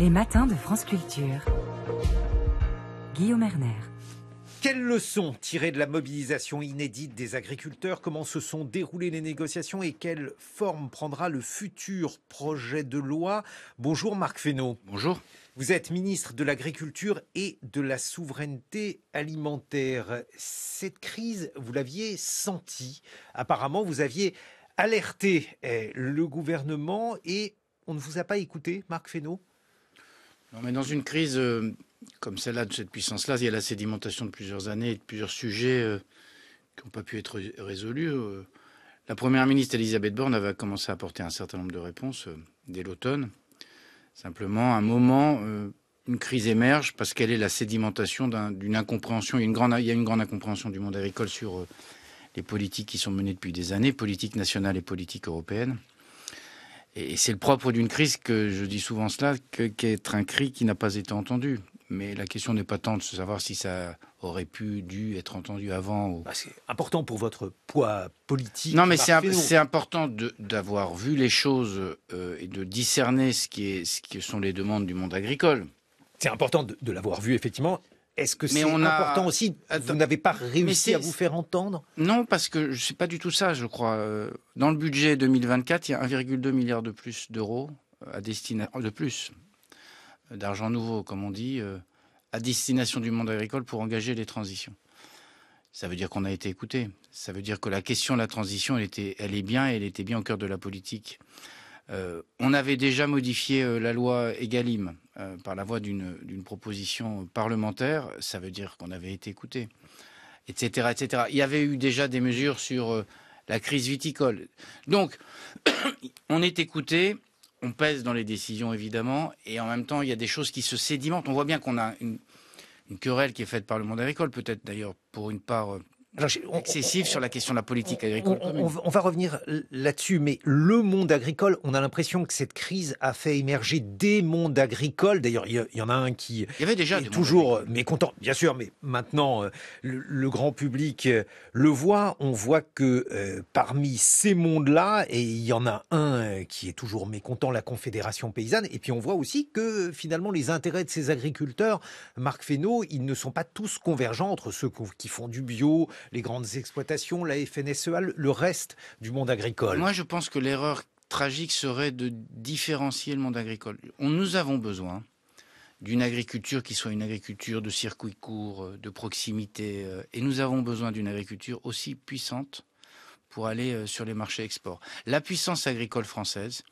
Les matins de France Culture. Guillaume Erner. Quelles leçons tirer de la mobilisation inédite des agriculteurs Comment se sont déroulées les négociations et quelle forme prendra le futur projet de loi Bonjour Marc Fesneau. Bonjour. Vous êtes ministre de l'Agriculture et de la Souveraineté Alimentaire. Cette crise, vous l'aviez sentie. Apparemment, vous aviez alerté eh, le gouvernement et on ne vous a pas écouté, Marc Fesneau dans une crise euh, comme celle-là, de cette puissance-là, il y a la sédimentation de plusieurs années et de plusieurs sujets euh, qui n'ont pas pu être résolus. Euh. La première ministre Elisabeth Borne avait commencé à apporter un certain nombre de réponses dès l'automne. Simplement, à un moment, une crise émerge parce qu'elle est la sédimentation d'une incompréhension. il y, a une grande, incompréhension du monde agricole sur les politiques qui sont menées depuis des années, politiques nationales et politiques européennes. Et c'est le propre d'une crise que je dis souvent cela, qu'être un cri qui n'a pas été entendu. Mais la question n'est pas tant de savoir si ça aurait pu, dû être entendu avant. Bah, c'est important pour votre poids politique. Non, mais c'est important d'avoir vu les choses euh, et de discerner ce qui, sont les demandes du monde agricole. C'est important de l'avoir vu, effectivement, est-ce que c'est important aussi Vous n'avez pas réussi à vous faire entendre Non, parce que ce n'est pas du tout ça, je crois. Euh, dans le budget 2024, il y a 1,2 milliard de plus d'euros euh, à destination de plus euh, d'argent nouveau, comme on dit, à destination du monde agricole pour engager les transitions. Ça veut dire qu'on a été écouté. Ça veut dire que la question de la transition, était, elle est bien et elle était bien au cœur de la politique. Euh, on avait déjà modifié euh, la loi Egalim euh, par la voie d'une proposition parlementaire. Ça veut dire qu'on avait été écouté, etc., etc. Il y avait eu déjà des mesures sur la crise viticole. Donc, on est écouté. On pèse dans les décisions, évidemment, et en même temps, il y a des choses qui se sédimentent. On voit bien qu'on a une, une, querelle qui est faite par le monde agricole, peut-être d'ailleurs pour une part excessif sur la question de la politique agricole. On, va revenir là-dessus, mais le monde agricole, on a l'impression que cette crise a fait émerger des mondes agricoles. D'ailleurs, il y, en a un qui déjà est toujours euh, mécontent, bien sûr, mais maintenant, euh, le, grand public euh, le voit. On voit que parmi ces mondes-là, et il y en a un qui est toujours mécontent, la Confédération paysanne, et puis on voit aussi que finalement, les intérêts de ces agriculteurs, Marc Fesneau, ils ne sont pas tous convergents entre ceux qui font du bio, les grandes exploitations, la FNSEA, le reste du monde agricole Moi, je pense que l'erreur tragique serait de différencier le monde agricole. On, nous avons besoin d'une agriculture qui soit une agriculture de circuit court, euh, de proximité, euh, et nous avons besoin d'une agriculture aussi puissante pour aller euh, sur les marchés export. La puissance agricole française,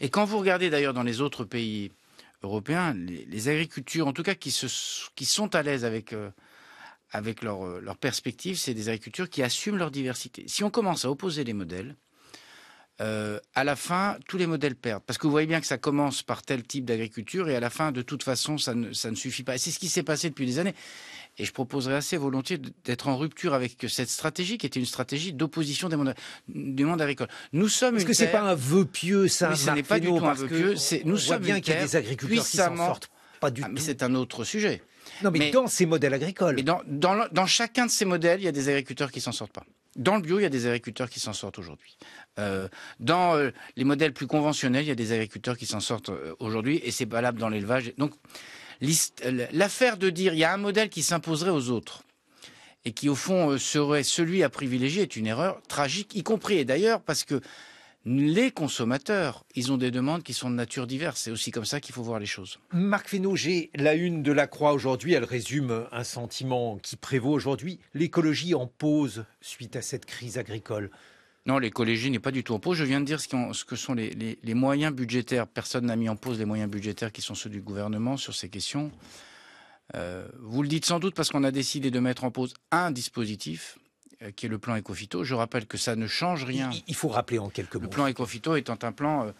et quand vous regardez d'ailleurs dans les autres pays européens, les, agricultures, en tout cas qui, qui sont à l'aise avec avec euh, leur, perspective, c'est des agricultures qui assument leur diversité. Si on commence à opposer les modèles, euh, à la fin, tous les modèles perdent. Parce que vous voyez bien que ça commence par tel type d'agriculture et à la fin, de toute façon, ça ne, suffit pas. C'est ce qui s'est passé depuis des années. Et je proposerais assez volontiers d'être en rupture avec cette stratégie qui était une stratégie d'opposition des mondes, agricole. Nous sommes Est-ce que c'est pas un vœu pieux, ça Mais ce n'est pas du tout un vœu pieux. Nous on bien qu'il y a des agriculteurs qui s'en sortent pas du ah, tout. Mais c'est un autre sujet. Non, mais, dans ces modèles agricoles. dans, chacun de ces modèles, il y a des agriculteurs qui s'en sortent pas. Dans le bio, il y a des agriculteurs qui s'en sortent aujourd'hui. Euh, dans euh, les modèles plus conventionnels, il y a des agriculteurs qui s'en sortent euh, aujourd'hui, et c'est valable dans l'élevage. Donc, l'affaire de dire il y a un modèle qui s'imposerait aux autres et qui au fond serait celui à privilégier est une erreur tragique, y compris et d'ailleurs parce que les consommateurs, ils ont des demandes qui sont de nature diverse. C'est aussi comme ça qu'il faut voir les choses. Marc Fesneau, j'ai la une de la Croix aujourd'hui. Elle résume un sentiment qui prévaut aujourd'hui. L'écologie en pause suite à cette crise agricole. Non, l'écologie n'est pas du tout en pause. Je viens de dire ce, que sont les, moyens budgétaires. Personne n'a mis en pause les moyens budgétaires qui sont ceux du gouvernement sur ces questions. Euh, vous le dites sans doute parce qu'on a décidé de mettre en pause un dispositif, euh, qui est le plan Ecofito. Je rappelle que ça ne change rien. Il faut rappeler en quelques mots. Le plan Ecofito étant un plan euh,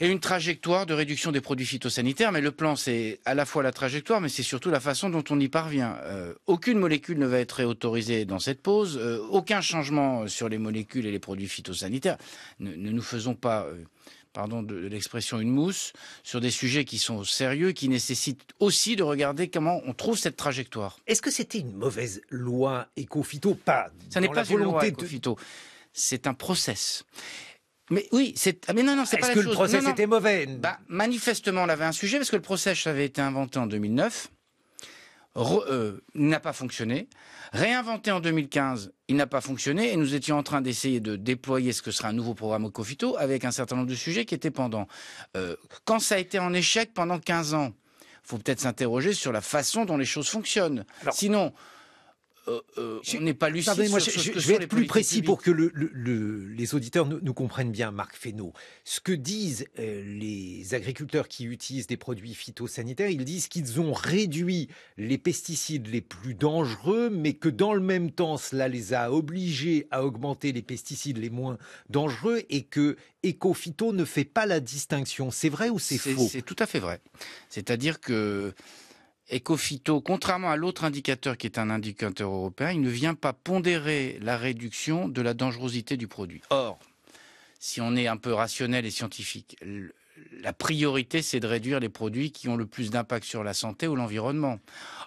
et une trajectoire de réduction des produits phytosanitaires, mais le plan c'est à la fois la trajectoire, mais c'est surtout la façon dont on y parvient. Euh, aucune molécule ne va être autorisée dans cette pause, aucun changement sur les molécules et les produits phytosanitaires. Ne, nous faisons pas pardon de, l'expression, une mousse sur des sujets qui sont sérieux, qui nécessitent aussi de regarder comment on trouve cette trajectoire. Est-ce que c'était une mauvaise loi éco Pas. Ça n'est pas une loi C'est un process. Mais oui, c'est. Ah, mais non, non, c'est Est-ce que le process était mauvais bah, Manifestement, on avait un sujet parce que le process avait été inventé en 2009. Euh, n'a pas fonctionné. Réinventé en 2015, il n'a pas fonctionné et nous étions en train d'essayer de déployer ce que sera un nouveau programme au Cofito avec un certain nombre de sujets qui étaient pendant. Euh, quand ça a été en échec pendant 15 ans, faut peut-être s'interroger sur la façon dont les choses fonctionnent. Sinon, euh, euh, on n'est pas lucide. je, vais être plus précis pour que le, les auditeurs nous, comprennent bien, Marc Fesneau. Ce que disent euh, les agriculteurs qui utilisent des produits phytosanitaires, ils disent qu'ils ont réduit les pesticides les plus dangereux, mais que dans le même temps, cela les a obligés à augmenter les pesticides les moins dangereux et que Ecophyto ne fait pas la distinction. C'est vrai ou c'est faux C'est tout à fait vrai. C'est-à-dire que Ecofito, contrairement à l'autre indicateur qui est un indicateur européen, il ne vient pas pondérer la réduction de la dangerosité du produit. Or, si on est un peu rationnel et scientifique, la priorité, c'est de réduire les produits qui ont le plus d'impact sur la santé ou l'environnement.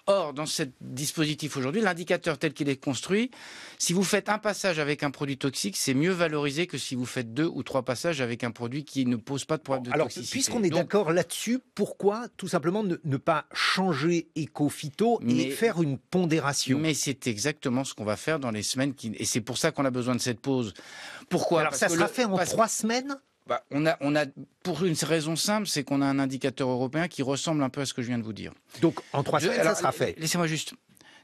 Or, dans ce dispositif aujourd'hui, l'indicateur tel qu'il est construit, si vous faites un passage avec un produit toxique, c'est mieux valorisé que si vous faites deux ou trois passages avec un produit qui ne pose pas de problème de Alors, puisqu'on est d'accord là-dessus, pourquoi tout simplement ne, pas changer éco-phyto et faire une pondération Mais c'est exactement ce qu'on va faire dans les semaines qui... Et c'est pour ça qu'on a besoin de cette pause. Pourquoi Alors, ça sera fait en trois semaines bah, on, a, pour une raison simple, c'est qu'on a un indicateur européen qui ressemble un peu à ce que je viens de vous dire. Donc en trois semaines, ça sera fait. Laissez-moi juste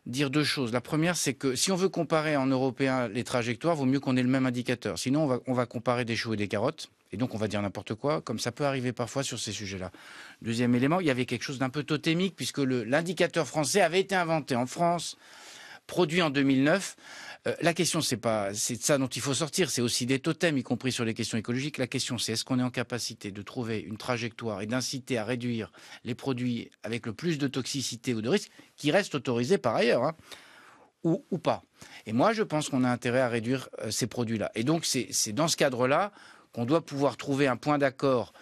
dire deux choses. La première, c'est que si on veut comparer en européen les trajectoires, vaut mieux qu'on ait le même indicateur. Sinon, on va, on va comparer des choux et des carottes. Et donc, on va dire n'importe quoi, comme ça peut arriver parfois sur ces sujets-là. Deuxième élément, il y avait quelque chose d'un peu totémique, puisque l'indicateur français avait été inventé en France produit en 2009. Euh, la question, c'est pas, c'est de ça dont il faut sortir. C'est aussi des totems, y compris sur les questions écologiques. La question, c'est est-ce qu'on est en capacité de trouver une trajectoire et d'inciter à réduire les produits avec le plus de toxicité ou de risque qui restent autorisés par ailleurs, hein, ou, pas. Et moi, je pense qu'on a intérêt à réduire euh, ces produits-là. Et donc, c'est dans ce cadre-là qu'on doit pouvoir trouver un point d'accord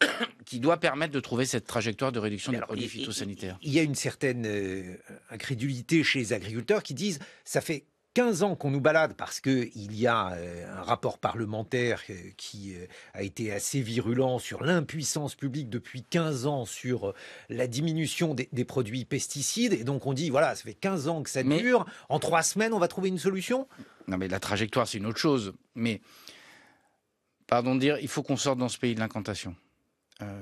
qui doit permettre de trouver cette trajectoire de réduction des produits phytosanitaires. Il y a une certaine euh, incrédulité chez les agriculteurs qui disent ça fait 15 ans qu'on nous balade parce qu'il y a euh, un rapport parlementaire euh, qui a été assez virulent sur l'impuissance publique depuis 15 ans sur la diminution des, produits pesticides. Et donc on dit, voilà, ça fait 15 ans que ça dure. En trois semaines, on va trouver une solution Non mais la trajectoire, c'est une autre chose. Mais pardon de dire, il faut qu'on sorte dans ce pays de l'incantation. Euh,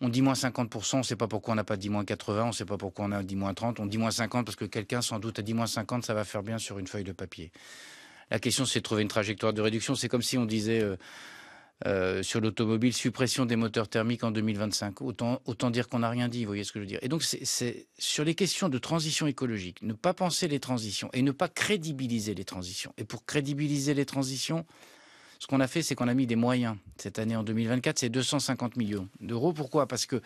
on dit moins 50%, on ne sait pas pourquoi on n'a pas dit moins 80, on ne sait pas pourquoi on a dit moins 30, on dit moins 50 parce que quelqu'un sans doute a dit moins 50, ça va faire bien sur une feuille de papier. La question c'est de trouver une trajectoire de réduction, c'est comme si on disait euh, euh, sur l'automobile suppression des moteurs thermiques en 2025, autant, autant dire qu'on n'a rien dit, vous voyez ce que je veux dire. Et donc c'est sur les questions de transition écologique, ne pas penser les transitions et ne pas crédibiliser les transitions. Et pour crédibiliser les transitions, ce qu'on a fait, c'est qu'on a mis des moyens. Cette année, en 2024, c'est 250 millions d'euros. Pourquoi Parce que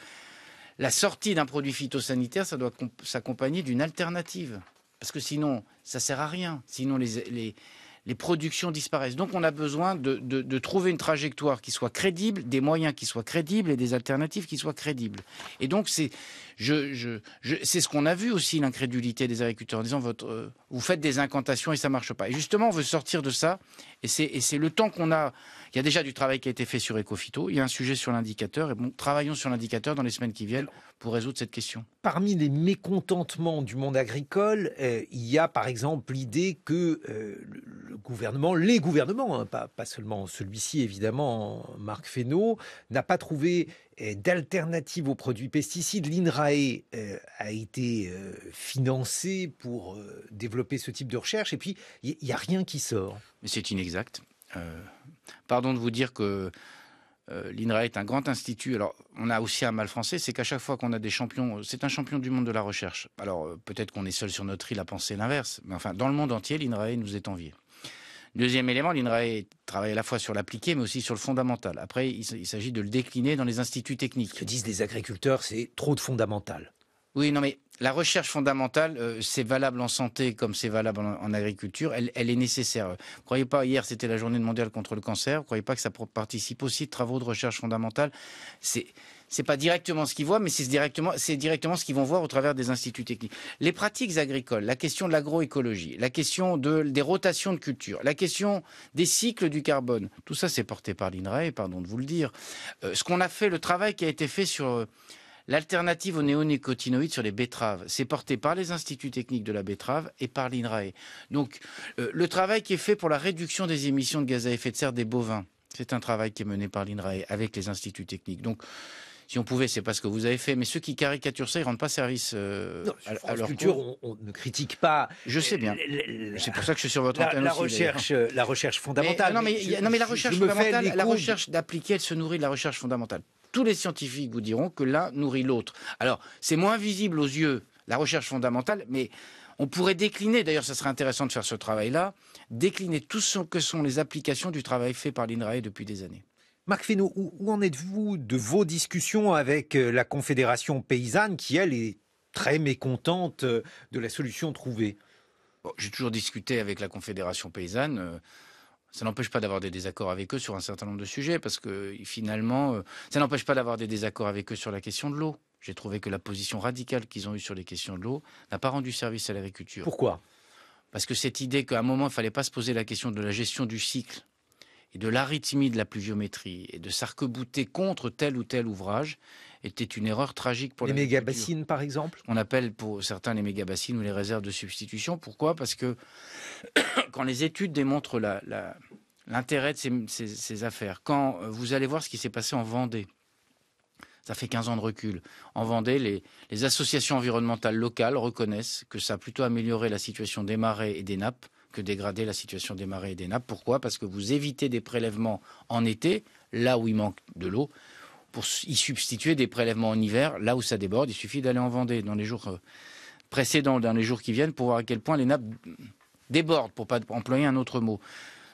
la sortie d'un produit phytosanitaire, ça doit s'accompagner d'une alternative. Parce que sinon, ça sert à rien. Sinon, les, les productions disparaissent. Donc on a besoin de, trouver une trajectoire qui soit crédible, des moyens qui soient crédibles et des alternatives qui soient crédibles. Et donc c'est je, ce qu'on a vu aussi l'incrédulité des agriculteurs en disant votre, euh, vous faites des incantations et ça ne marche pas. Et justement on veut sortir de ça et c'est le temps qu'on a il y a déjà du travail qui a été fait sur Ecofito. Il y a un sujet sur l'indicateur. Et bon, travaillons sur l'indicateur dans les semaines qui viennent pour résoudre cette question. Parmi les mécontentements du monde agricole, euh, il y a par exemple l'idée que euh, le gouvernement, les gouvernements, hein, pas, seulement celui-ci évidemment, Marc Fesneau, n'a pas trouvé euh, d'alternative aux produits pesticides. L'INRAE a été financé pour développer ce type de recherche, et puis il n'y a rien qui sort. Mais c'est inexact. Pardon de vous dire que l'INRAE euh, l'INRA est un grand institut. Alors, on a aussi un mal français, c'est qu'à chaque fois qu'on a des champions, euh, c'est un champion du monde de la recherche. Alors, euh, peut-être qu'on est seul sur notre île à penser l'inverse, mais enfin, dans le monde entier, l'INRAE nous est envié. Deuxième élément, l'INRAE travaille à la fois sur l'appliqué, mais aussi sur le fondamental. Après, il s'agit de le décliner dans les instituts techniques. Ce que disent les agriculteurs, c'est trop de fondamental. Oui, non, mais la recherche fondamentale, euh, c'est valable en santé comme c'est valable en, agriculture, elle, est nécessaire. Vous croyez pas, hier c'était la journée mondiale contre le cancer, vous croyez pas que ça participe aussi de travaux de recherche fondamentale C'est c'est pas directement ce qu'ils voient, mais c'est directement, directement ce qu'ils vont voir au travers des instituts techniques. Les pratiques agricoles, la question de l'agroécologie, la question de, des rotations de culture, la question des cycles du carbone, tout ça c'est porté par l'INRAE, pardon de vous le dire. Euh, ce qu'on a fait, le travail qui a été fait sur euh, L'alternative aux néonicotinoïdes sur les betteraves, c'est porté par les instituts techniques de la betterave et par l'INRAE. Donc euh, le travail qui est fait pour la réduction des émissions de gaz à effet de serre des bovins, c'est un travail qui est mené par l'INRAE avec les instituts techniques. Donc si on pouvait, c'est pas ce que vous avez fait. Mais ceux qui caricaturent ça, ils rendent pas service euh, non, à, leur culture. On, ne critique pas. Je sais euh, bien. C'est pour ça que je suis sur votre la, recherche, la recherche fondamentale. non, mais, non, mais la recherche fondamentale, la recherche d'appliquer, elle se nourrit de la recherche fondamentale tous les scientifiques vous diront que l'un nourrit l'autre. Alors, c'est moins visible aux yeux, la recherche fondamentale, mais on pourrait décliner, d'ailleurs ça serait intéressant de faire ce travail-là, décliner tout ce que sont les applications du travail fait par l'INRAE depuis des années. Marc Fesneau, où, en êtes-vous de vos discussions avec euh, la Confédération paysanne qui, elle, est très mécontente euh, de la solution trouvée J'ai toujours discuté avec la Confédération paysanne. Euh, ça n'empêche pas d'avoir des désaccords avec eux sur un certain nombre de sujets, parce que finalement, euh, ça n'empêche pas d'avoir des désaccords avec eux sur la question de l'eau. J'ai trouvé que la position radicale qu'ils ont eue sur les questions de l'eau n'a pas rendu service à l'agriculture. Pourquoi Parce que cette idée qu'à un moment, il ne fallait pas se poser la question de la gestion du cycle et de l'arythmie de la pluviométrie et de sarc contre tel ou tel ouvrage était une erreur tragique pour les méga bassines, par exemple. On appelle pour certains les méga ou les réserves de substitution. Pourquoi Parce que quand les études démontrent l'intérêt de ces, affaires. Quand euh, vous allez voir ce qui s'est passé en Vendée, ça fait 15 ans de recul. En Vendée, les, les, associations environnementales locales reconnaissent que ça a plutôt amélioré la situation des marais et des nappes que dégradé la situation des marais et des nappes. Pourquoi Parce que vous évitez des prélèvements en été, là où il manque de l'eau, pour y substituer des prélèvements en hiver. Là où ça déborde, il suffit d'aller en Vendée dans les jours euh, précédents, dans les jours qui viennent, pour voir à quel point les nappes débordent, pour pas employer un autre mot.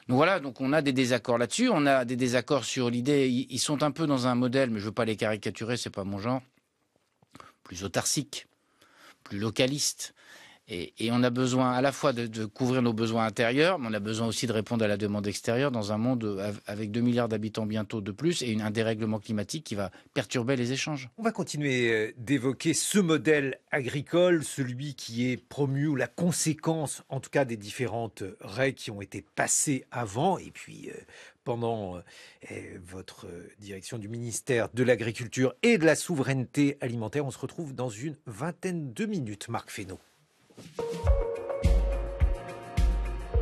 Donc voilà, donc on a des désaccords là-dessus, on a des désaccords sur l'idée. Ils sont un peu dans un modèle, mais je veux pas les caricaturer, c'est pas mon genre. Plus autarcique, plus localiste, et, on a besoin à la fois de, couvrir nos besoins intérieurs, mais on a besoin aussi de répondre à la demande extérieure dans un monde avec 2 milliards d'habitants bientôt de plus et un dérèglement climatique qui va perturber les échanges. On va continuer euh, d'évoquer ce modèle agricole, celui qui est promu ou la conséquence en tout cas des différentes règles qui ont été passées avant et puis euh, pendant euh, eh, votre direction du ministère de l'Agriculture et de la Souveraineté Alimentaire. On se retrouve dans une vingtaine de minutes, Marc Fesneau.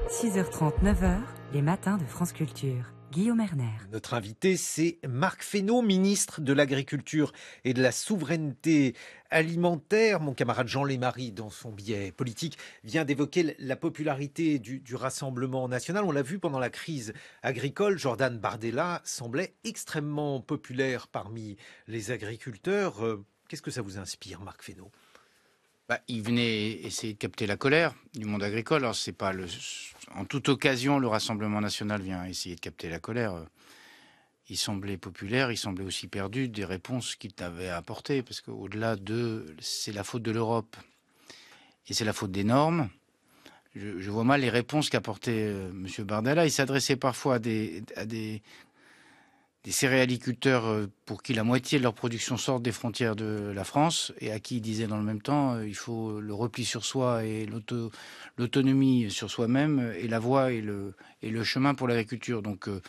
6h30, 9h, les matins de France Culture. Guillaume Herner. Notre invité, c'est Marc Fesneau, ministre de l'Agriculture et de la Souveraineté alimentaire. Mon camarade Jean Lémarie, dans son biais politique, vient d'évoquer la popularité du, Rassemblement national. On l'a vu pendant la crise agricole, Jordan Bardella semblait extrêmement populaire parmi les agriculteurs. Euh, qu'est-ce que ça vous inspire, Marc Fesneau bah, il venait essayer de capter la colère du monde agricole. Alors, c'est pas En toute occasion, le Rassemblement national vient essayer de capter la colère. Il semblait populaire, il semblait aussi perdu des réponses qu'il avait apportées, parce qu'au-delà de c'est la faute de l'Europe et c'est la faute des normes, je, vois mal les réponses qu'apportait euh, M. Bardella. Il s'adressait parfois à des des céréaliculteurs euh, pour qui la moitié de leur production sort des frontières de la France et à qui disait dans le même temps euh, il faut le repli sur soi et l'autonomie sur soi-même et la voie et le, chemin pour l'agriculture. Donc euh,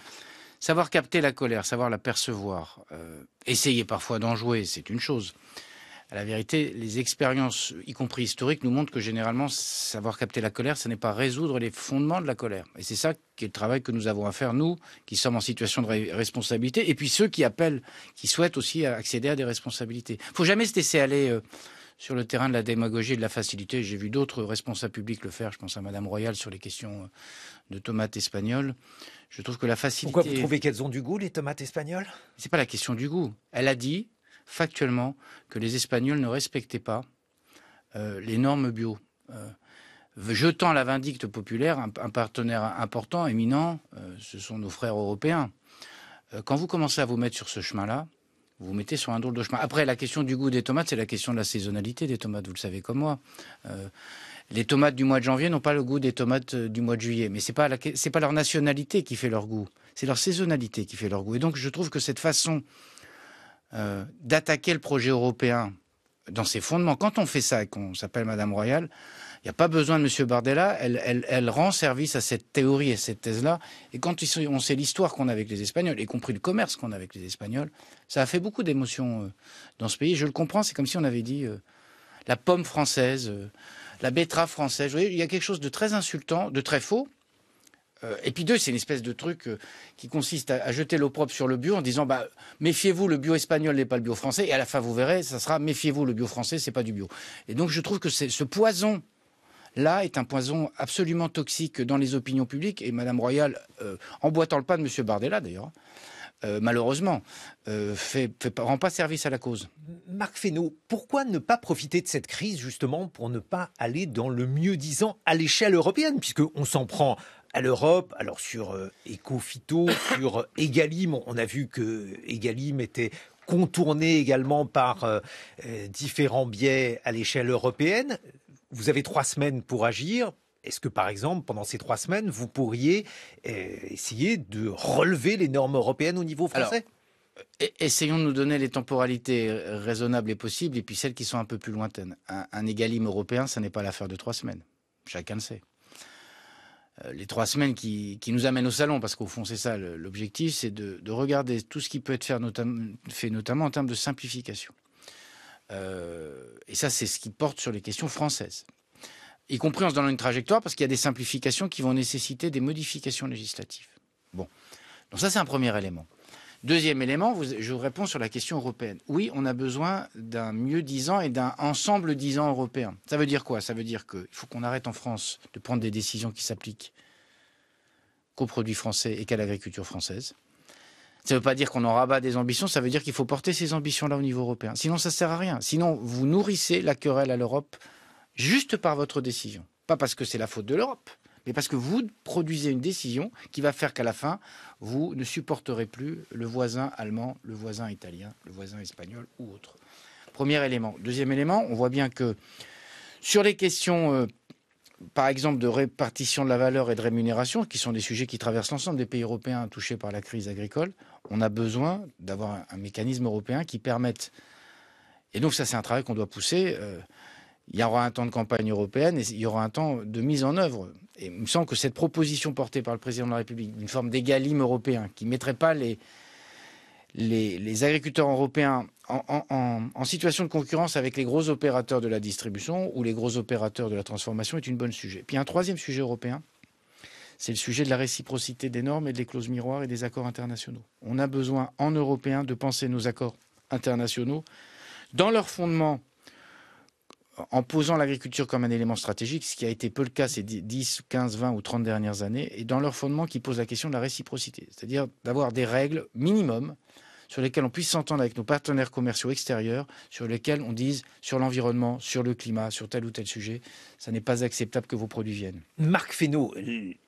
savoir capter la colère, savoir la percevoir, essayer parfois d'en jouer, c'est une chose. À la vérité, les expériences, y compris historiques, nous montrent que généralement, savoir capter la colère, ce n'est pas résoudre les fondements de la colère. Et c'est ça qui est le travail que nous avons à faire, nous, qui sommes en situation de responsabilité, et puis ceux qui appellent, qui souhaitent aussi accéder à des responsabilités. Il ne faut jamais se laisser aller. Euh, sur le terrain de la démagogie et de la facilité. J'ai vu d'autres responsables publics le faire. Je pense à Madame Royal sur les questions euh, de tomates espagnoles. Je trouve que la facilité. Pourquoi vous trouvez qu'elles ont du goût, les tomates espagnoles Ce n'est pas la question du goût. Elle a dit factuellement que les Espagnols ne respectaient pas euh, les normes bio. Euh, jetant la vindicte populaire un, partenaire important, éminent, euh, ce sont nos frères européens. quand vous commencez à vous mettre sur ce chemin-là, vous, vous mettez sur un drôle de chemin. Après, la question du goût des tomates, c'est la question de la saisonnalité des tomates, vous le savez comme moi. les tomates du mois de janvier n'ont pas le goût des tomates du mois de juillet, mais ce n'est pas, pas leur nationalité qui fait leur goût, c'est leur saisonnalité qui fait leur goût. Et donc, je trouve que cette façon euh, d'attaquer le projet européen dans ses fondements, quand on fait ça et qu'on s'appelle Madame Royale, il n'y a pas besoin de M. Bardella, elle, rend service à cette théorie et cette thèse-là. Et quand on sait l'histoire qu'on a avec les Espagnols, y compris le commerce qu'on a avec les Espagnols, ça a fait beaucoup d'émotions euh, dans ce pays. Je le comprends, c'est comme si on avait dit euh, la pomme française, la betterave française. il y a quelque chose de très insultant, de très faux, euh, et puis deux, c'est une espèce de truc euh, qui consiste à, jeter l'opprobre sur le bio en disant bah, méfiez-vous, le bio espagnol n'est pas le bio français. Et à la fin, vous verrez, ça sera méfiez-vous, le bio français, c'est pas du bio. Et donc, je trouve que ce poison. Là est un poison absolument toxique dans les opinions publiques et Madame Royal, euh, en boitant le pas de Monsieur Bardella d'ailleurs, malheureusement, ne fait, rend pas service à la cause. Marc Fesneau, pourquoi ne pas profiter de cette crise justement pour ne pas aller dans le mieux-disant à l'échelle européenne Puisqu'on s'en prend à l'Europe. Alors sur euh, Ecofito, sur euh, Egalim, on a vu que Egalim était contourné également par euh, différents biais à l'échelle européenne. Vous avez trois semaines pour agir. Est-ce que, par exemple, pendant ces trois semaines, vous pourriez essayer de relever les normes européennes au niveau français e-, Essayons de nous donner les temporalités raisonnables et possibles, et puis celles qui sont un peu plus lointaines. Un, Egalim européen, ça n'est pas l'affaire de trois semaines. Chacun le sait. Euh, les trois semaines qui, nous amènent au salon, parce qu'au fond c'est ça l'objectif, c'est de, regarder tout ce qui peut être fait, notamment en termes de simplification. Euh, et ça c'est ce qui porte sur les questions françaises, y compris en se donnant une trajectoire, parce qu'il y a des simplifications qui vont nécessiter des modifications législatives. Bon, donc ça c'est un premier élément. Deuxième élément, je vous réponds sur la question européenne. Oui, on a besoin d'un mieux disant et d'un ensemble disant européen. Ça veut dire quoi Ça veut dire qu'il faut qu'on arrête en France de prendre des décisions qui s'appliquent qu'aux produits français et qu'à l'agriculture française. Ça ne veut pas dire qu'on en rabat des ambitions, ça veut dire qu'il faut porter ces ambitions-là au niveau européen. Sinon, ça ne sert à rien. Sinon, vous nourrissez la querelle à l'Europe juste par votre décision. Pas parce que c'est la faute de l'Europe, mais parce que vous produisez une décision qui va faire qu'à la fin, vous ne supporterez plus le voisin allemand, le voisin italien, le voisin espagnol ou autre. Premier élément. Deuxième élément, on voit bien que sur les questions... Euh, par exemple, de répartition de la valeur et de rémunération, qui sont des sujets qui traversent l'ensemble des pays européens touchés par la crise agricole, on a besoin d'avoir un, mécanisme européen qui permette. Et donc, ça, c'est un travail qu'on doit pousser. Euh, il y aura un temps de campagne européenne et il y aura un temps de mise en œuvre. Et il me semble que cette proposition portée par le président de la République d'une forme d'égalime européen qui ne mettrait pas les, les, agriculteurs européens en, en, situation de concurrence avec les gros opérateurs de la distribution ou les gros opérateurs de la transformation est une bonne sujet. Puis un troisième sujet européen, c'est le sujet de la réciprocité des normes et des clauses miroirs et des accords internationaux. On a besoin en européen de penser nos accords internationaux dans leur fondement en posant l'agriculture comme un élément stratégique, ce qui a été peu le cas ces 10, 15, 20 ou 30 dernières années, et dans leur fondement qui pose la question de la réciprocité, c'est-à-dire d'avoir des règles minimum sur lesquelles on puisse s'entendre avec nos partenaires commerciaux extérieurs, sur lesquelles on dise sur l'environnement, sur le climat, sur tel ou tel sujet, ça n'est pas acceptable que vos produits viennent. Marc Fesneau,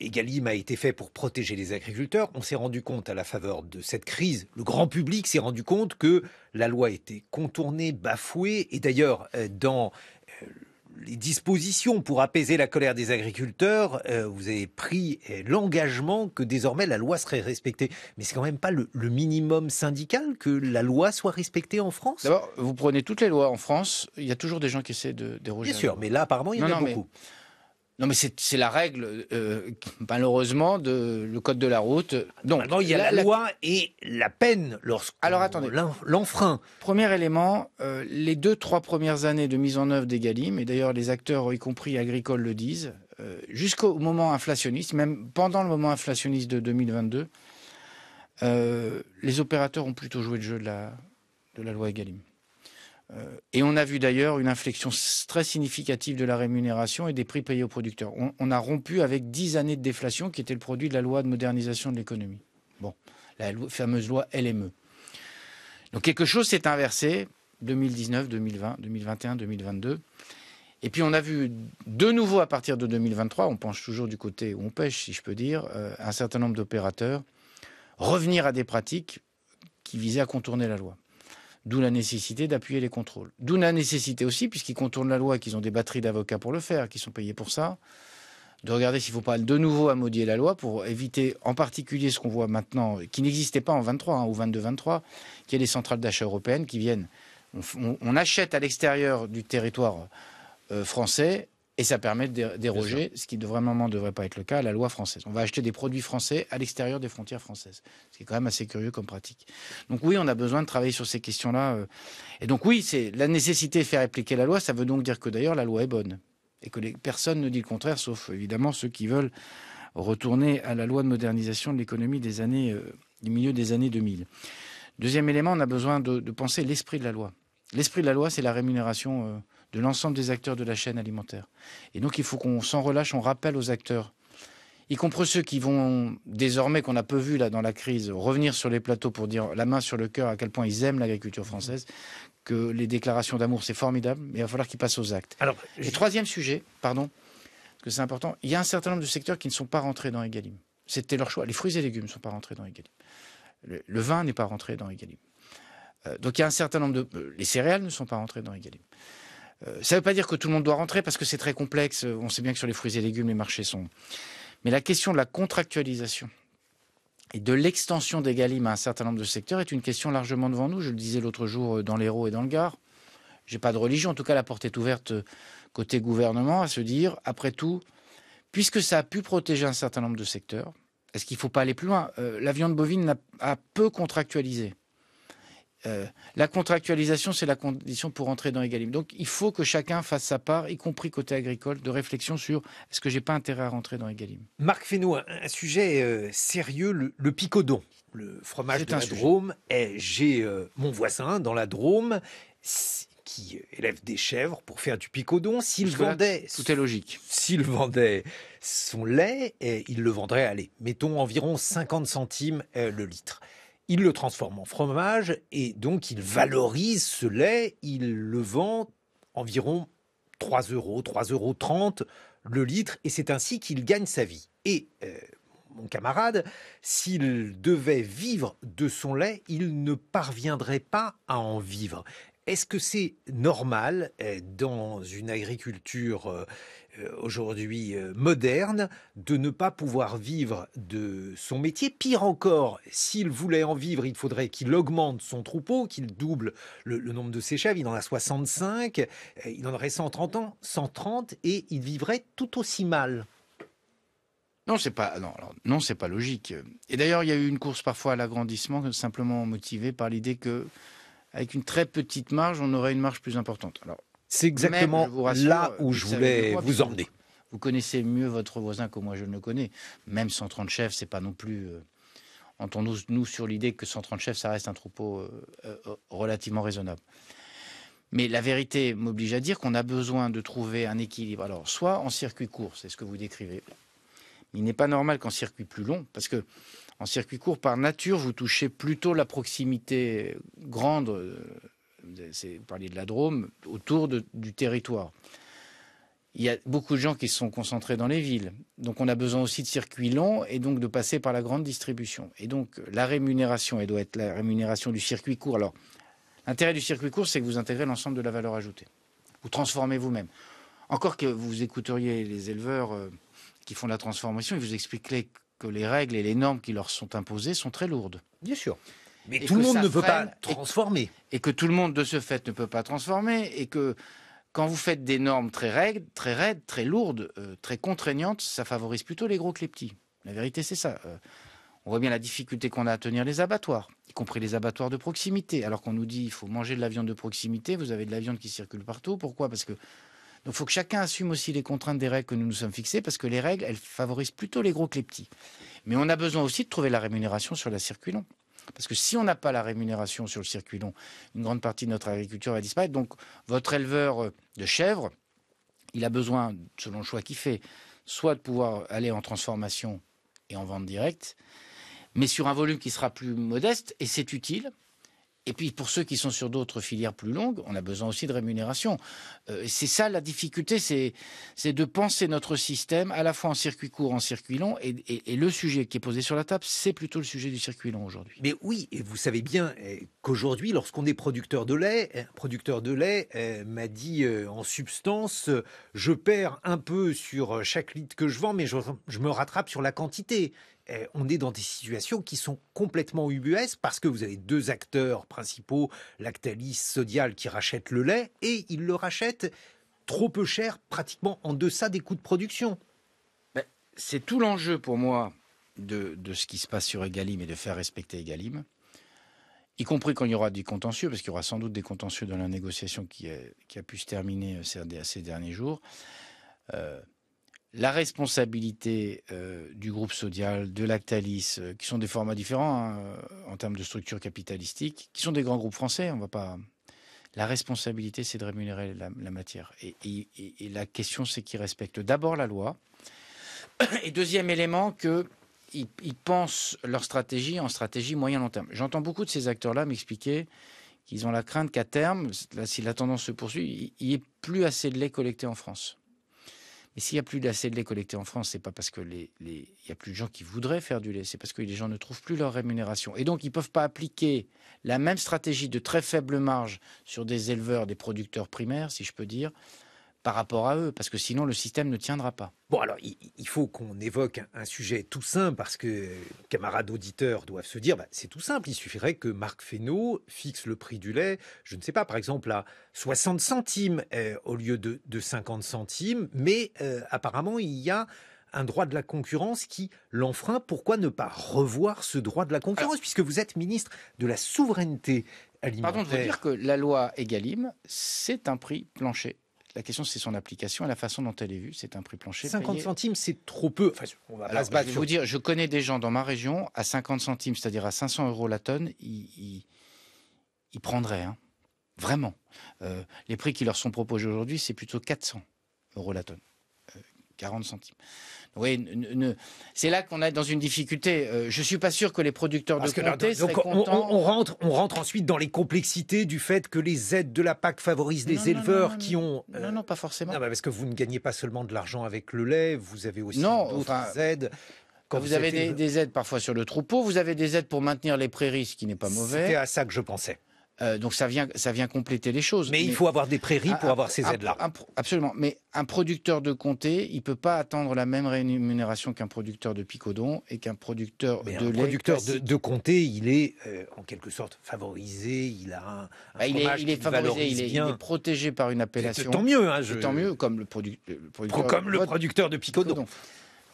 Egalim a été fait pour protéger les agriculteurs. On s'est rendu compte à la faveur de cette crise, le grand public s'est rendu compte que la loi était contournée, bafouée, et d'ailleurs euh, dans les dispositions pour apaiser la colère des agriculteurs, euh, vous avez pris euh, l'engagement que désormais la loi serait respectée. Mais c'est quand même pas le, minimum syndical que la loi soit respectée en France. D'abord, vous prenez toutes les lois en France, il y a toujours des gens qui essaient de déroger. Bien sûr, mais là apparemment il y en a beaucoup. Non, mais c'est la règle, euh, malheureusement, de le code de la route. Donc, il y a la, loi et la peine lorsque. Alors attendez, l'enfreint. Premier élément, euh, les deux trois premières années de mise en œuvre des Galim, et d'ailleurs les acteurs, y compris agricoles, le disent, euh, jusqu'au moment inflationniste, même pendant le moment inflationniste de 2022, les opérateurs ont plutôt joué le jeu de la de la loi Egalim. Euh, et on a vu d'ailleurs une inflexion très significative de la rémunération et des prix payés aux producteurs. On, a rompu avec 10 années de déflation qui était le produit de la loi de modernisation de l'économie. Bon, la fameuse loi LME. Donc quelque chose s'est inversé 2019, 2020, 2021, 2022. Et puis on a vu de nouveau à partir de 2023, on penche toujours du côté où on pêche, si je peux dire, euh, un certain nombre d'opérateurs revenir à des pratiques qui visaient à contourner la loi. D'où la nécessité d'appuyer les contrôles. D'où la nécessité aussi, puisqu'ils contournent la loi qu'ils ont des batteries d'avocats pour le faire, qui sont payés pour ça, de regarder s'il ne faut pas de nouveau amodier la loi pour éviter en particulier ce qu'on voit maintenant, qui n'existait pas en 23 ou 22-23, qui est les centrales d'achat européennes qui viennent. On, achète à l'extérieur du territoire euh, français et ça permet de déroger, ce qui vraiment ne devrait pas être le cas, la loi française. On va acheter des produits français à l'extérieur des frontières françaises, ce qui est quand même assez curieux comme pratique. Donc oui, on a besoin de travailler sur ces questions-là. Euh. Et donc oui, c'est la nécessité de faire appliquer la loi, ça veut donc dire que d'ailleurs la loi est bonne. Et que personne ne dit le contraire, sauf évidemment ceux qui veulent retourner à la loi de modernisation de l'économie des années, euh, du milieu des années 2000. Deuxième élément, on a besoin de, penser l'esprit de la loi. L'esprit de la loi, c'est la rémunération. Euh, de l'ensemble des acteurs de la chaîne alimentaire. Et donc il faut qu'on s'en relâche, on rappelle aux acteurs, y compris ceux qui vont désormais, qu'on a peu vu là dans la crise, revenir sur les plateaux pour dire la main sur le cœur à quel point ils aiment l'agriculture française, que les déclarations d'amour c'est formidable, mais il va falloir qu'ils passent aux actes. Alors, Et troisième sujet, pardon, parce que c'est important, il y a un certain nombre de secteurs qui ne sont pas rentrés dans Egalim. C'était leur choix. Les fruits et légumes ne sont pas rentrés dans Egalim. Le, le vin n'est pas rentré dans Egalim. Euh, donc il y a un certain nombre de... Euh, les céréales ne sont pas rentrées dans Egalim. Euh, ça ne veut pas dire que tout le monde doit rentrer parce que c'est très complexe. Euh, on sait bien que sur les fruits et légumes, les marchés sont. Mais la question de la contractualisation et de l'extension des galimes à un certain nombre de secteurs est une question largement devant nous. Je le disais l'autre jour euh, dans l'Hérault et dans le Gard. J'ai pas de religion. En tout cas, la porte est ouverte côté gouvernement à se dire, après tout, puisque ça a pu protéger un certain nombre de secteurs, est-ce qu'il ne faut pas aller plus loin La viande bovine a peu contractualisé. Euh, la contractualisation, c'est la condition pour entrer dans Egalim. Donc il faut que chacun fasse sa part, y compris côté agricole, de réflexion sur est-ce que j'ai pas intérêt à rentrer dans Egalim. Marc Fesneau, un, sujet euh, sérieux, le, picodon. Le fromage de la j'ai euh, mon voisin dans la Drôme qui élève des chèvres pour faire du picodon. S'il vendait, tout est logique. S'il vendait son lait, et il le vendrait, allez, mettons environ 50 centimes le litre il le transforme en fromage et donc il valorise ce lait, il le vend environ 3 euros, 3,30 euros le litre, et c'est ainsi qu'il gagne sa vie. Et euh, mon camarade, s'il devait vivre de son lait, il ne parviendrait pas à en vivre. Est-ce que c'est normal euh, dans une agriculture euh, euh, aujourd'hui euh, moderne de ne pas pouvoir vivre de son métier. Pire encore, s'il voulait en vivre, il faudrait qu'il augmente son troupeau, qu'il double le, nombre de ses chèvres. Il en a 65, euh, il en aurait 130 ans, 130, et il vivrait tout aussi mal. Non, c'est pas non c'est pas logique. Et d'ailleurs, il y a eu une course parfois à l'agrandissement, simplement motivée par l'idée que, avec une très petite marge, on aurait une marge plus importante. Alors, c'est exactement là euh, où je voulais vous emmener. Vous connaissez mieux votre voisin que moi je ne le connais. Même 130 chefs, c'est pas non plus. Euh, entendons-nous sur l'idée que 130 chefs, ça reste un troupeau euh, relativement raisonnable. Mais la vérité m'oblige à dire qu'on a besoin de trouver un équilibre. Alors, soit en circuit court, c'est ce que vous décrivez. Il n'est pas normal qu'en circuit plus long, parce que en circuit court, par nature, vous touchez plutôt la proximité grande vous parliez de la Drôme, autour du territoire. Il y a beaucoup de gens qui se sont concentrés dans les villes. Donc on a besoin aussi de circuits longs et donc de passer par la grande distribution. Et donc la rémunération, elle doit être la rémunération du circuit court. Alors l'intérêt du circuit court, c'est que vous intégrez l'ensemble de la valeur ajoutée. Vous transformez vous-même. Encore que vous écouteriez les éleveurs euh, qui font la transformation, ils vous expliqueraient que les règles et les normes qui leur sont imposées sont très lourdes. Bien sûr. Mais tout le monde ne peut pas transformer. Et, que tout le monde, de ce fait, ne peut pas transformer. Et que quand vous faites des normes très raides, très, raides, très lourdes, euh, très contraignantes, ça favorise plutôt les gros que les petits. La vérité, c'est ça. Euh, on voit bien la difficulté qu'on a à tenir les abattoirs, y compris les abattoirs de proximité. Alors qu'on nous dit il faut manger de la viande de proximité, vous avez de la viande qui circule partout. Pourquoi Parce que donc, il faut que chacun assume aussi les contraintes des règles que nous nous sommes fixées, parce que les règles, elles favorisent plutôt les gros que les petits. Mais on a besoin aussi de trouver la rémunération sur la circulant. Parce que si on n'a pas la rémunération sur le circuit long, une grande partie de notre agriculture va disparaître. Donc votre éleveur euh, de chèvres, il a besoin, selon le choix qu'il fait, soit de pouvoir aller en transformation et en vente directe, mais sur un volume qui sera plus modeste, et c'est utile, et puis pour ceux qui sont sur d'autres filières plus longues, on a besoin aussi de rémunération. Euh, c'est ça la difficulté, c'est de penser notre système à la fois en circuit court, en circuit long. Et, le sujet qui est posé sur la table, c'est plutôt le sujet du circuit long aujourd'hui. Mais oui, et vous savez bien eh, qu'aujourd'hui, lorsqu'on est producteur de lait, un eh, producteur de lait eh, m'a dit euh, en substance, euh, je perds un peu sur chaque litre que je vends, mais je me rattrape sur la quantité. Euh, on est dans des situations qui sont complètement UBS parce que vous avez deux acteurs principaux, Lactalis, Sodial, qui rachètent le lait et ils le rachètent trop peu cher, pratiquement en deçà des coûts de production. Ben, c'est tout l'enjeu pour moi de, ce qui se passe sur Egalim et de faire respecter Egalim, y compris quand il y aura des contentieux, parce qu'il y aura sans doute des contentieux dans la négociation qui euh, a, pu se terminer euh, ces, ces derniers jours la responsabilité euh, du groupe Sodial, de Lactalis, euh, qui sont des formats différents hein, euh, en termes de structure capitalistique, qui sont des grands groupes français, on va pas. La responsabilité, c'est de rémunérer la, matière. Et, la question, c'est qu'ils respectent d'abord la loi. Et deuxième élément, qu'ils pensent leur stratégie en stratégie moyen-long terme. J'entends beaucoup de ces acteurs-là m'expliquer qu'ils ont la crainte qu'à terme, si la tendance se poursuit, il n'y ait plus assez de lait collecté en France. Mais s'il n'y a plus d'assez de lait collecté en France, c'est pas parce que les, Il y a plus de gens qui voudraient faire du lait, c'est parce que les gens ne trouvent plus leur rémunération. Et donc, ils ne peuvent pas appliquer la même stratégie de très faible marge sur des éleveurs, des producteurs primaires, si je peux dire, par rapport à eux, parce que sinon le système ne tiendra pas. Bon, alors il faut qu'on évoque un sujet tout simple, parce que camarades auditeurs doivent se dire, bah, c'est tout simple, il suffirait que Marc Fesneau fixe le prix du lait, je ne sais pas, par exemple à 60 centimes euh, au lieu de, 50 centimes, mais euh, apparemment il y a un droit de la concurrence qui l'enfreint. Pourquoi ne pas revoir ce droit de la concurrence, puisque vous êtes ministre de la souveraineté alimentaire Pardon je veux dire que la loi Egalim, c'est un prix plancher la question, c'est son application et la façon dont elle est vue. C'est un prix plancher. 50 centimes, c'est trop peu. Je vais vous dire, je connais des gens dans ma région, à 50 centimes, c'est-à-dire à 500 euros la tonne, ils, ils, prendraient. Hein. Vraiment. Euh, les prix qui leur sont proposés aujourd'hui, c'est plutôt 400 euros la tonne. 40 centimes. Oui, c'est là qu'on est dans une difficulté. Euh, je ne suis pas sûr que les producteurs de comté seraient donc contents. On, rentre, on rentre ensuite dans les complexités du fait que les aides de la PAC favorisent les éleveurs qui ont. Non, non, euh, pas forcément. parce que vous ne gagnez pas seulement de l'argent avec le lait, vous avez aussi d'autres aides. Quand vous, avez des, euh, des, aides parfois sur le troupeau, vous avez des aides pour maintenir les prairies, ce qui n'est pas mauvais. C'était à ça que je pensais. Euh, donc ça vient, ça vient compléter les choses. Mais, il faut avoir des prairies pour avoir ces aides-là. Absolument. Mais un producteur de comté, il peut pas attendre la même rémunération qu'un producteur de picodon et qu'un producteur mais de un producteur de, comté, il est euh, en quelque sorte favorisé. Il a un, bah, il, est, il est, favorisé, il est, protégé par une appellation. Tant mieux, hein, je... tant mieux comme le, producteur, comme le producteur de picodon.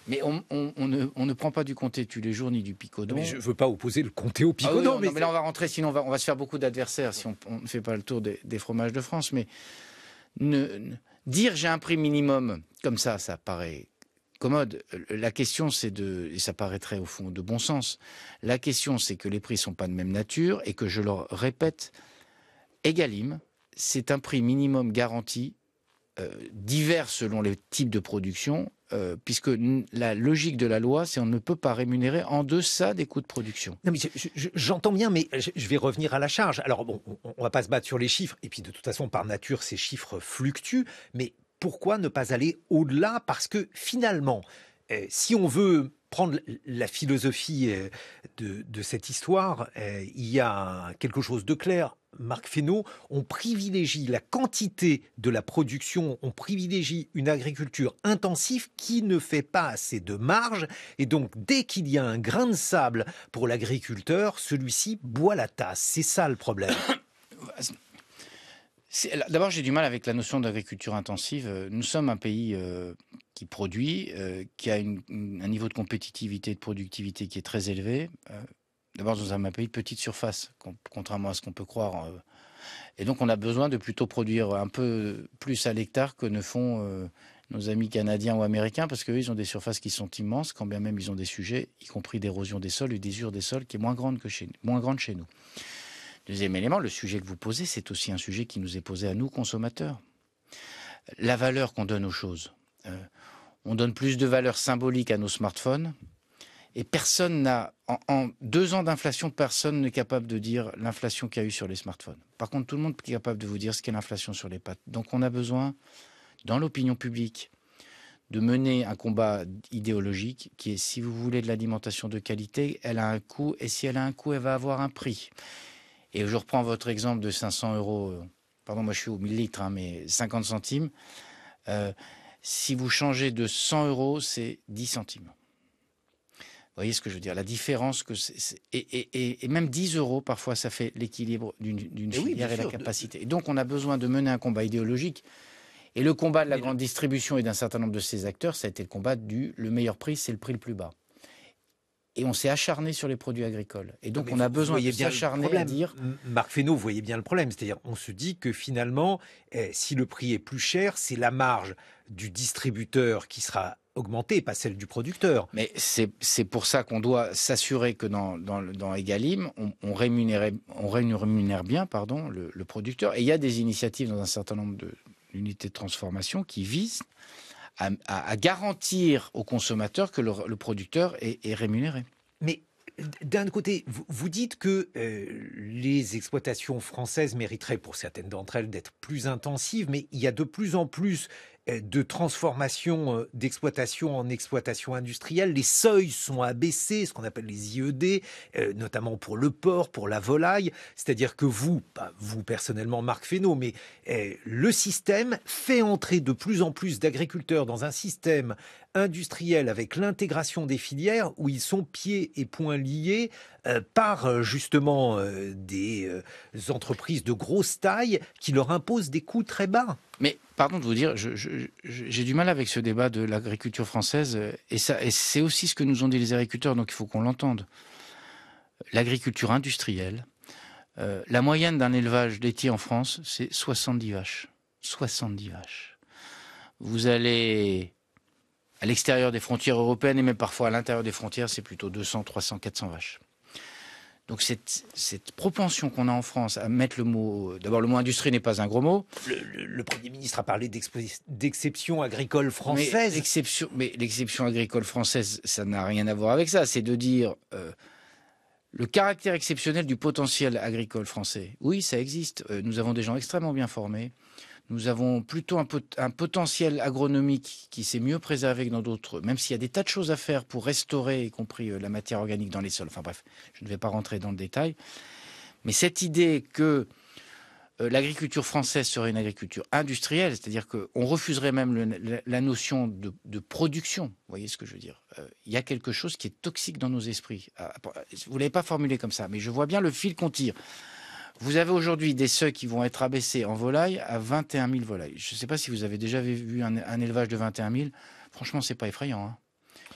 Mais on, ne, prend pas du comté tous les jours ni du picodon. Mais je ne veux pas opposer le comté au ah picodon. mais, là, on va rentrer, sinon on va, se faire beaucoup d'adversaires si on ne fait pas le tour des, fromages de France. Mais dire j'ai un prix minimum, comme ça, ça paraît commode. Euh, la question, c'est de, et ça paraîtrait au fond de bon sens, la question, c'est que les prix sont pas de même nature et que, je le répète, Egalim, c'est un prix minimum garanti euh, divers selon les types de production, euh, puisque la logique de la loi, c'est on ne peut pas rémunérer en deçà des coûts de production. j'entends bien, mais je, vais revenir à la charge. Alors on, ne va pas se battre sur les chiffres, et puis de toute façon, par nature, ces chiffres fluctuent, mais pourquoi ne pas aller au-delà Parce que finalement, euh, si on veut prendre la philosophie de, cette histoire, il y a quelque chose de clair. Marc Fesneau, on privilégie la quantité de la production, on privilégie une agriculture intensive qui ne fait pas assez de marge. Et donc, dès qu'il y a un grain de sable pour l'agriculteur, celui-ci boit la tasse. C'est ça le problème. D'abord, j'ai du mal avec la notion d'agriculture intensive. Nous sommes un pays euh, qui produit, euh, qui a un niveau de compétitivité de productivité qui est très élevé. Euh, D'abord, nous avons un pays de petite surface, contrairement à ce qu'on peut croire. Euh. Et donc, on a besoin de plutôt produire un peu plus à l'hectare que ne font euh, nos amis canadiens ou américains, parce qu'eux, ont des surfaces qui sont immenses, quand bien même ils ont des sujets, y compris d'érosion des sols, et d'usure des sols, qui est moins grande que chez, nous. Deuxième élément, le sujet que vous posez, c'est aussi un sujet qui nous est posé à nous, consommateurs. La valeur qu'on donne aux choses. Euh. on donne plus de valeur symbolique à nos smartphones et personne n'a, en, deux ans d'inflation, personne n'est capable de dire l'inflation qu'il y a eu sur les smartphones. Par contre, tout le monde est capable de vous dire ce qu'est l'inflation sur les pattes. Donc on a besoin, dans l'opinion publique, de mener un combat idéologique qui est, si vous voulez de l'alimentation de qualité, elle a un coût, et si elle a un coût, elle va avoir un prix. Et je reprends votre exemple de 500 euros, euh, pardon, moi je suis au 1000 hein, mais 50 centimes. Euh, si vous changez de 100 euros, c'est 10 centimes. Vous voyez ce que je veux dire La différence que c'est, et, même 10 euros parfois ça fait l'équilibre d'une, et eh filière et la capacité. Et donc on a besoin de mener un combat idéologique. Et le combat de la grande distribution et d'un certain nombre de ses acteurs, ça a été le combat du le meilleur prix, c'est le prix le plus bas. Et on s'est acharné sur les produits agricoles. Et donc, on a besoin de s'acharner à dire. Marc Fesneau, vous voyez bien le problème. C'est-à-dire, on se dit que finalement, eh, si le prix est plus cher, c'est la marge du distributeur qui sera augmenter, pas celle du producteur. Mais c'est pour ça qu'on doit s'assurer que dans, dans, dans Egalim, on, rémunère, rémunère bien pardon, le, producteur. Et il y a des initiatives dans un certain nombre d'unités de, transformation qui visent à, garantir aux consommateurs que le, producteur est, rémunéré. Mais d'un côté, vous, dites que euh, les exploitations françaises mériteraient pour certaines d'entre elles d'être plus intensives, mais il y a de plus en plus de transformation euh, d'exploitation en exploitation industrielle. Les seuils sont abaissés, ce qu'on appelle les IED, euh, notamment pour le porc, pour la volaille. C'est-à-dire que vous, vous personnellement, Marc Fesneau, mais euh, le système fait entrer de plus en plus d'agriculteurs dans un système industriel avec l'intégration des filières où ils sont pieds et poings liés par justement des entreprises de grosse taille qui leur imposent des coûts très bas. Mais pardon de vous dire, j'ai du mal avec ce débat de l'agriculture française, et, c'est aussi ce que nous ont dit les agriculteurs, donc il faut qu'on l'entende. L'agriculture industrielle, euh, la moyenne d'un élevage laitier en France, c'est 70 vaches. 70 vaches. Vous allez à l'extérieur des frontières européennes, et même parfois à l'intérieur des frontières, c'est plutôt 200, 300, 400 vaches. Donc cette, propension qu'on a en France à mettre le mot, d'abord le mot industrie n'est pas un gros mot. Le, Premier ministre a parlé d'exception agricole française. Mais l'exception, agricole française, ça n'a rien à voir avec ça. C'est de dire euh, le caractère exceptionnel du potentiel agricole français. Oui, ça existe. Euh, nous avons des gens extrêmement bien formés. Nous avons plutôt un, potentiel agronomique qui s'est mieux préservé que dans d'autres, même s'il y a des tas de choses à faire pour restaurer, y compris euh, la matière organique dans les sols. Enfin bref, je ne vais pas rentrer dans le détail. Mais cette idée que euh, l'agriculture française serait une agriculture industrielle, c'est-à-dire qu'on refuserait même la notion de, production. Vous voyez ce que je veux dire euh, Il y a quelque chose qui est toxique dans nos esprits. Ah, vous ne l'avez pas formulé comme ça, mais je vois bien le fil qu'on tire. Vous avez aujourd'hui des seuils qui vont être abaissés en volaille à 21 000 volailles. Je ne sais pas si vous avez déjà vu un, élevage de 21 000. Franchement, c'est pas effrayant. Hein.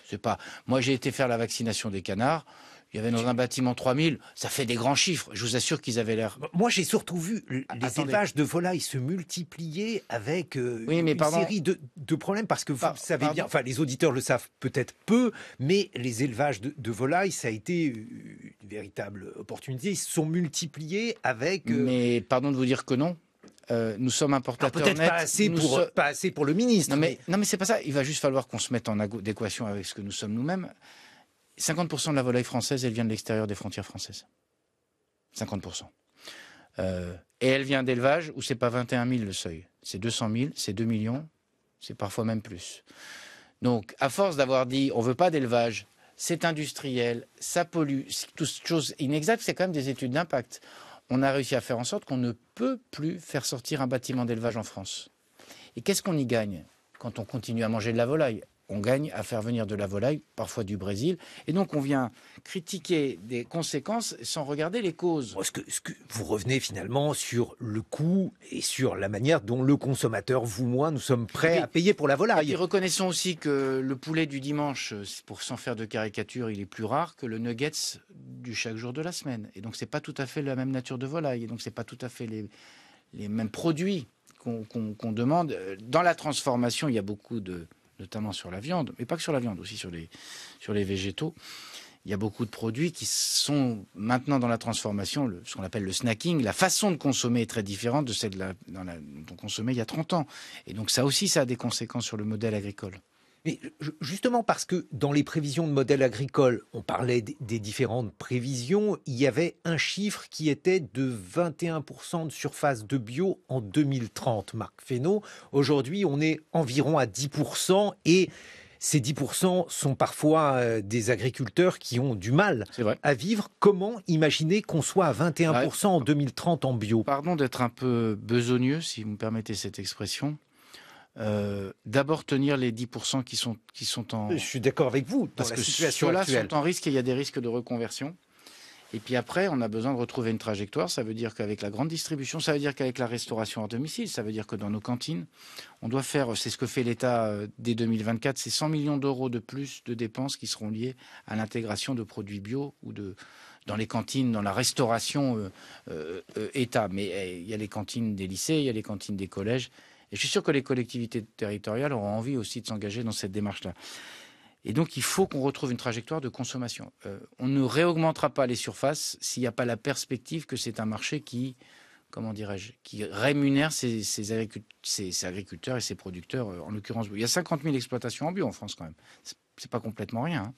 C'est pas. Moi, j'ai été faire la vaccination des canards. Il y avait dans un bâtiment 3000, ça fait des grands chiffres. Je vous assure qu'ils avaient l'air. Moi, j'ai surtout vu ah, les élevages de volailles se multiplier avec euh, une série de, problèmes parce que vous savez bien, enfin, les auditeurs le savent peut-être peu, mais les élevages de, volailles, ça a été euh, une véritable opportunité. Ils se sont multipliés avec. Euh, mais pardon de vous dire que non. nous sommes importateurs ah, Peut-être pas, assez pour le ministre. Non mais, mais... non mais c'est pas ça. Il va juste falloir qu'on se mette en équation avec ce que nous sommes nous-mêmes. 50% de la volaille française, elle vient de l'extérieur des frontières françaises. 50%. Euh, et elle vient d'élevage où c'est pas 21 000 le seuil, c'est 200 000, c'est 2 millions, c'est parfois même plus. Donc, à force d'avoir dit on veut pas d'élevage, c'est industriel, ça pollue, toutes choses inexactes, c'est quand même des études d'impact. On a réussi à faire en sorte qu'on ne peut plus faire sortir un bâtiment d'élevage en France. Et qu'est-ce qu'on y gagne quand on continue à manger de la volaille on gagne à faire venir de la volaille, parfois du Brésil. Et donc on vient critiquer des conséquences sans regarder les causes. Est-ce que, vous revenez finalement sur le coût et sur la manière dont le consommateur, vous, moi, nous sommes prêts à payer pour la volaille. Et reconnaissons aussi que le poulet du dimanche, pour s'en faire de caricature, il est plus rare que le nuggets du chaque jour de la semaine. Et donc c'est pas tout à fait la même nature de volaille. Et donc c'est pas tout à fait les, mêmes produits qu'on demande. Dans la transformation, il y a beaucoup de notamment sur la viande, mais pas que sur la viande, aussi sur les, sur les végétaux. Il y a beaucoup de produits qui sont maintenant dans la transformation, ce qu'on appelle le snacking. La façon de consommer est très différente de celle de dont on consommait il y a 30 ans. Et donc ça aussi, ça a des conséquences sur le modèle agricole justement parce que dans les prévisions de modèle agricole, on parlait des différentes prévisions, il y avait un chiffre qui était de 21% de surface de bio en 2030, Marc Fesneau. Aujourd'hui, on est environ à 10% et ces 10% sont parfois euh, des agriculteurs qui ont du mal à vivre. Comment imaginer qu'on soit à 21% en 2030 en bio Pardon d'être un peu besogneux, si vous me permettez cette expression. Euh, d'abord tenir les 10% qui sont, qui sont en... Je suis d'accord avec vous, parce la que ceux-là sont en risque et il y a des risques de reconversion. Et puis après, on a besoin de retrouver une trajectoire. Ça veut dire qu'avec la grande distribution, ça veut dire qu'avec la restauration à domicile, ça veut dire que dans nos cantines, on doit faire, c'est ce que fait l'État euh, dès 2024, c'est 100 millions d'euros de plus de dépenses qui seront liées à l'intégration de produits bio ou de dans les cantines, dans la restauration euh, État. Mais eh, il y a les cantines des lycées, il y a les cantines des collèges, je suis sûr que les collectivités territoriales auront envie aussi de s'engager dans cette démarche-là. Et donc, il faut qu'on retrouve une trajectoire de consommation. Euh, on ne réaugmentera pas les surfaces s'il n'y a pas la perspective que c'est un marché qui, comment dirais-je, qui rémunère ses, agriculteurs et ses producteurs, euh, en l'occurrence. Il y a 50 000 exploitations en bio en France quand même. C'est pas complètement rien. Hein.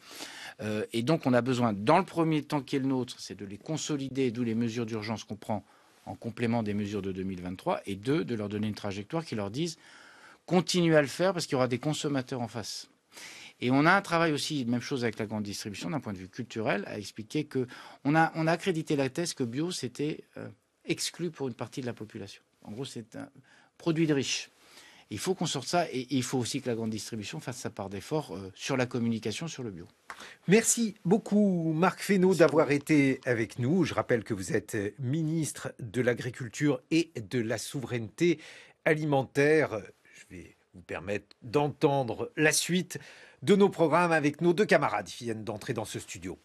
Euh, et donc, on a besoin, dans le premier temps qui est le nôtre, c'est de les consolider, d'où les mesures d'urgence qu'on prend en complément des mesures de 2023, et deux, de leur donner une trajectoire qui leur dise continuez à le faire parce qu'il y aura des consommateurs en face. Et on a un travail aussi, même chose avec la grande distribution d'un point de vue culturel, à expliquer que on a, on a accrédité la thèse que bio c'était euh, exclu pour une partie de la population. En gros, c'est un produit de riche. Il faut qu'on sorte ça et il faut aussi que la grande distribution fasse sa part d'effort euh, sur la communication sur le bio. Merci beaucoup Marc Fesneau d'avoir été avec nous. Je rappelle que vous êtes ministre de l'Agriculture et de la Souveraineté alimentaire. Je vais vous permettre d'entendre la suite de nos programmes avec nos deux camarades qui viennent d'entrer dans ce studio.